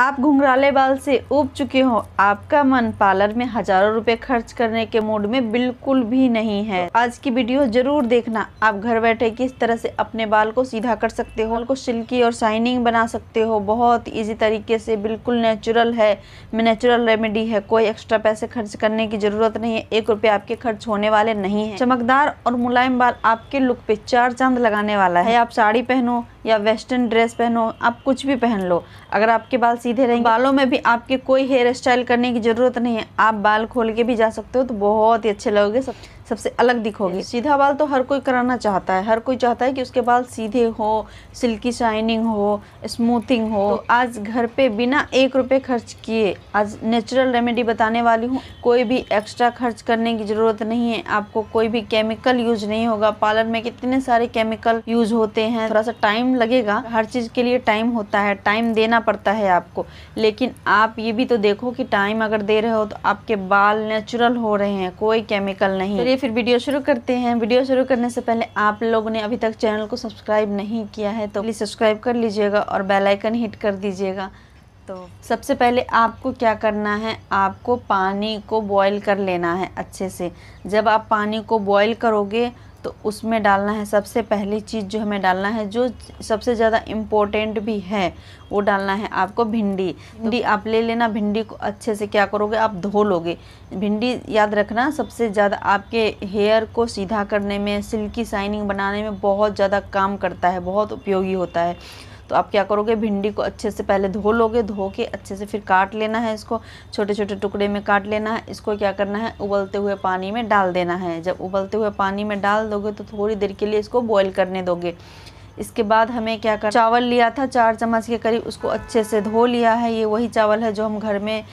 आप घुंघराले बाल से उब चुके हो आपका मन पार्लर में हजारों रुपए खर्च करने के मूड में बिल्कुल भी नहीं है आज की वीडियो जरूर देखना आप घर बैठे किस तरह से अपने बाल को सीधा कर सकते हो उनको सिल्की और शाइनिंग बना सकते हो बहुत इजी तरीके से बिल्कुल नेचुरल है नेचुरल रेमेडी है कोई एक्स्ट्रा पैसे खर्च करने की जरूरत नहीं है एक रुपये आपके खर्च होने वाले नहीं है चमकदार और मुलायम बाल आपके लुक पे चार चांद लगाने वाला है आप साड़ी पहनो या वेस्टर्न ड्रेस पहनो आप कुछ भी पहन लो अगर आपके बाल सीधे रहेंगे बालों में भी आपके कोई हेयर स्टाइल करने की ज़रूरत नहीं है आप बाल खोल के भी जा सकते हो तो बहुत ही अच्छे लगोगे सब सबसे अलग दिखोगी सीधा बाल तो हर कोई कराना चाहता है हर कोई चाहता है कि उसके बाल सीधे हो सिल्की शाइनिंग हो स्मूथिंग हो तो आज घर पे बिना एक रुपये खर्च किए आज नेचुरल रेमेडी बताने वाली हूँ कोई भी एक्स्ट्रा खर्च करने की ज़रूरत नहीं है आपको कोई भी केमिकल यूज नहीं होगा पार्लर में कितने सारे केमिकल यूज होते हैं थोड़ा सा टाइम लगेगा हर चीज़ के लिए टाइम होता है टाइम देना पड़ता है आपको लेकिन आप ये भी तो देखो कि टाइम अगर दे रहे हो तो आपके बाल नेचुरल हो रहे हैं कोई केमिकल नहीं तो फिर वीडियो शुरू करते हैं वीडियो शुरू करने से पहले आप लोगों ने अभी तक चैनल को सब्सक्राइब नहीं किया है तो प्लीज़ सब्सक्राइब कर लीजिएगा और बेलाइकन हिट कर दीजिएगा तो सबसे पहले आपको क्या करना है आपको पानी को बॉईल कर लेना है अच्छे से जब आप पानी को बॉईल करोगे तो उसमें डालना है सबसे पहली चीज़ जो हमें डालना है जो सबसे ज़्यादा इम्पोर्टेंट भी है वो डालना है आपको भिंडी तो भिंडी आप ले लेना भिंडी को अच्छे से क्या करोगे आप धो लोगे भिंडी याद रखना सबसे ज़्यादा आपके हेयर को सीधा करने में सिल्की शाइनिंग बनाने में बहुत ज़्यादा काम करता है बहुत उपयोगी होता है तो आप क्या करोगे भिंडी को अच्छे से पहले धो लोगे धो के अच्छे से फिर काट लेना है इसको छोटे छोटे टुकड़े में काट लेना है इसको क्या करना है उबलते हुए पानी में डाल देना है जब उबलते हुए पानी में डाल दोगे तो थोड़ी देर के लिए इसको बॉयल करने दोगे इसके बाद हमें क्या कर चावल लिया था चार चम्मच के करीब उसको अच्छे से धो लिया है ये वही चावल है जो हम घर में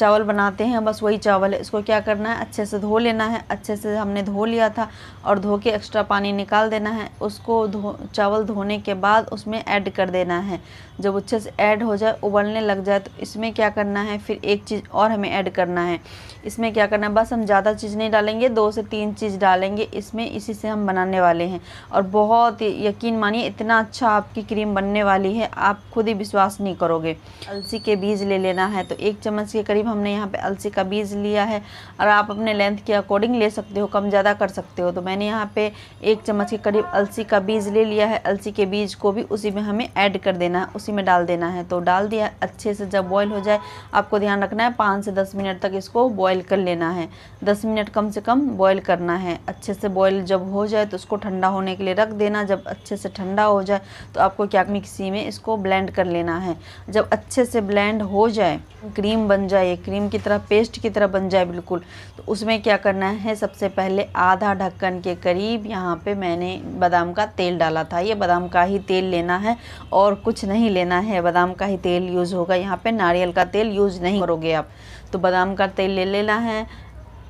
चावल बनाते हैं बस वही चावल है इसको क्या करना है अच्छे से धो लेना है अच्छे से हमने धो लिया था और धो के एक्स्ट्रा पानी निकाल देना है उसको धो चावल धोने के बाद उसमें ऐड कर देना है जब अच्छे से ऐड हो जाए उबलने लग जाए तो इसमें क्या करना है फिर एक चीज़ और हमें ऐड करना है इसमें क्या करना है बस हम ज़्यादा चीज़ नहीं डालेंगे दो से तीन चीज़ डालेंगे इसमें इसी से हम बनाने वाले हैं और बहुत यकीन मान मानिए इतना अच्छा आपकी क्रीम बनने वाली है आप खुद ही विश्वास नहीं करोगे अलसी के बीज ले लेना है तो एक चम्मच के करीब हमने यहाँ पे अलसी का बीज लिया है और आप अपने लेंथ के अकॉर्डिंग ले सकते हो कम ज़्यादा कर सकते हो तो मैंने यहाँ पे एक चम्मच के करीब अलसी का बीज ले लिया है अलसी के बीज को भी उसी में हमें ऐड कर देना है उसी में डाल देना है तो डाल दिया अच्छे से जब बॉयल हो जाए आपको ध्यान रखना है पाँच से दस मिनट तक इसको बॉयल कर लेना है दस मिनट कम से कम बॉयल करना है अच्छे से बॉयल जब हो जाए तो उसको ठंडा होने के लिए रख देना जब अच्छे से ठंडा हो जाए तो आपको क्या मिक्सी में इसको ब्लेंड कर लेना है जब अच्छे से ब्लेंड हो जाए क्रीम बन जाए क्रीम की तरह पेस्ट की तरह बन जाए बिल्कुल तो उसमें क्या करना है सबसे पहले आधा ढक्कन के करीब यहाँ पे मैंने बादाम का तेल डाला था ये बादाम का ही तेल लेना है और कुछ नहीं लेना है बादाम का ही तेल यूज़ होगा यहाँ पे नारियल का तेल यूज़ नहीं करोगे आप तो बादाम का तेल ले लेना है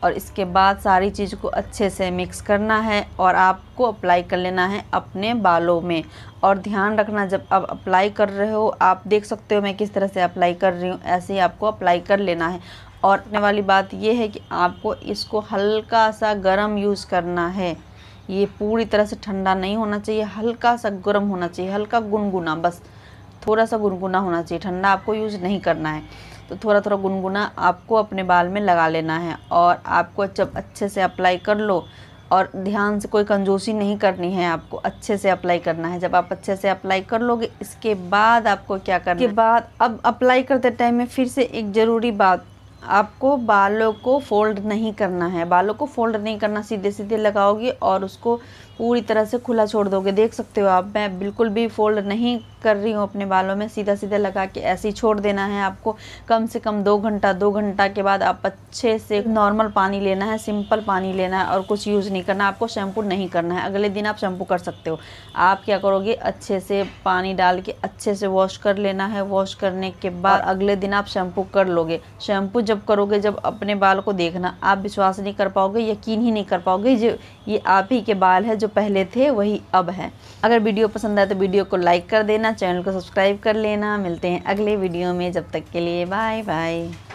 और इसके बाद सारी चीज़ को अच्छे से मिक्स करना है और आपको अप्लाई कर लेना है अपने बालों में और ध्यान रखना जब आप अप्लाई कर रहे हो आप देख सकते हो मैं किस तरह से अप्लाई कर रही हूँ ऐसे ही आपको अप्लाई कर लेना है और आने वाली बात यह है कि आपको इसको हल्का सा गर्म यूज़ करना है ये पूरी तरह से ठंडा नहीं होना चाहिए हल्का सा गर्म होना चाहिए हल्का गुनगुना बस थोड़ा सा गुनगुना होना चाहिए ठंडा आपको यूज़ नहीं करना है तो थोड़ा थोड़ा गुनगुना आपको अपने बाल में लगा लेना है और आपको जब अच्छे से अप्लाई कर लो और ध्यान से कोई कंजूसी नहीं करनी है आपको अच्छे से अप्लाई करना है जब आप अच्छे से अप्लाई कर लोगे इसके बाद आपको क्या करना के बाद अब अप्लाई करते टाइम में फिर से एक ज़रूरी बात आपको बालों को फोल्ड नहीं करना है बालों को फोल्ड नहीं करना सीधे सीधे लगाओगे और उसको पूरी तरह से खुला छोड़ दोगे देख सकते हो आप मैं बिल्कुल भी फोल्ड नहीं कर रही हूँ अपने बालों में सीधा सीधा लगा के ऐसे ही छोड़ देना है आपको कम से कम दो घंटा दो घंटा के बाद आप अच्छे से नॉर्मल पानी लेना है सिंपल पानी लेना है और कुछ यूज़ नहीं करना आपको शैम्पू नहीं करना है अगले दिन आप शैम्पू कर सकते हो आप क्या करोगे अच्छे से पानी डाल के अच्छे से वॉश कर लेना है वॉश करने के बाद अगले दिन आप शैम्पू कर लोगे शैम्पू जब करोगे जब अपने बाल को देखना आप विश्वास नहीं कर पाओगे यकीन ही नहीं कर पाओगे जो ये आप ही के बाल है जो पहले थे वही अब हैं अगर वीडियो पसंद आए तो वीडियो को लाइक कर देना चैनल को सब्सक्राइब कर लेना मिलते हैं अगले वीडियो में जब तक के लिए बाय बाय